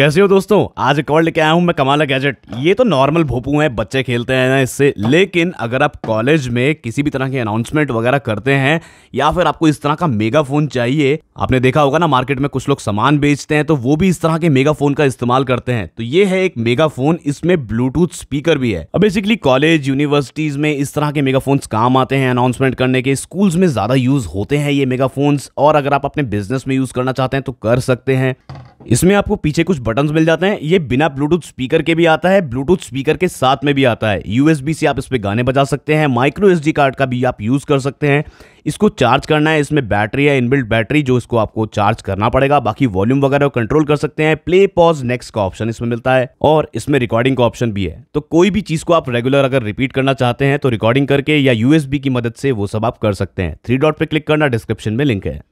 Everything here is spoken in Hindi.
कैसे हो दोस्तों आज एक और लेके आया हूँ मैं कमाला गैजेट ये तो नॉर्मल भोपू है बच्चे खेलते हैं ना इससे लेकिन अगर आप कॉलेज में किसी भी तरह के अनाउंसमेंट वगैरह करते हैं या फिर आपको इस तरह का मेगा फोन चाहिए आपने देखा होगा ना मार्केट में कुछ लोग सामान बेचते हैं तो वो भी इस तरह के मेगा फोन का इस्तेमाल करते हैं तो ये है एक मेगा फोन इसमें ब्लूटूथ स्पीकर भी है बेसिकली कॉलेज यूनिवर्सिटीज में इस तरह के मेगा काम आते हैं अनाउंसमेंट करने के स्कूल्स में ज्यादा यूज होते हैं ये मेगा और अगर आप अपने बिजनेस में यूज करना चाहते हैं तो कर सकते हैं इसमें आपको पीछे कुछ बटन मिल जाते हैं ये बिना ब्लूटूथ स्पीकर के भी आता है ब्लूटूथ स्पीकर के साथ में भी आता है यूएसबी से आप इस पर गाने बजा सकते हैं माइक्रो एस कार्ड का भी आप यूज़ कर सकते हैं इसको चार्ज करना है इसमें बैटरी है इनबिल्ट बैटरी जो इसको आपको चार्ज करना पड़ेगा बाकी वॉल्यूम वगैरह कंट्रोल कर सकते हैं प्ले पॉज नेक्स्ट का ऑप्शन इसमें मिलता है और इसमें रिकॉर्डिंग का ऑप्शन भी है तो कोई भी चीज़ को आप रेगुलर अगर रिपीट करना चाहते हैं तो रिकॉर्डिंग करके या यूएसबी की मदद से वो सब आप कर सकते हैं थ्री डॉट पर क्लिक करना डिस्क्रिप्शन में लिंक है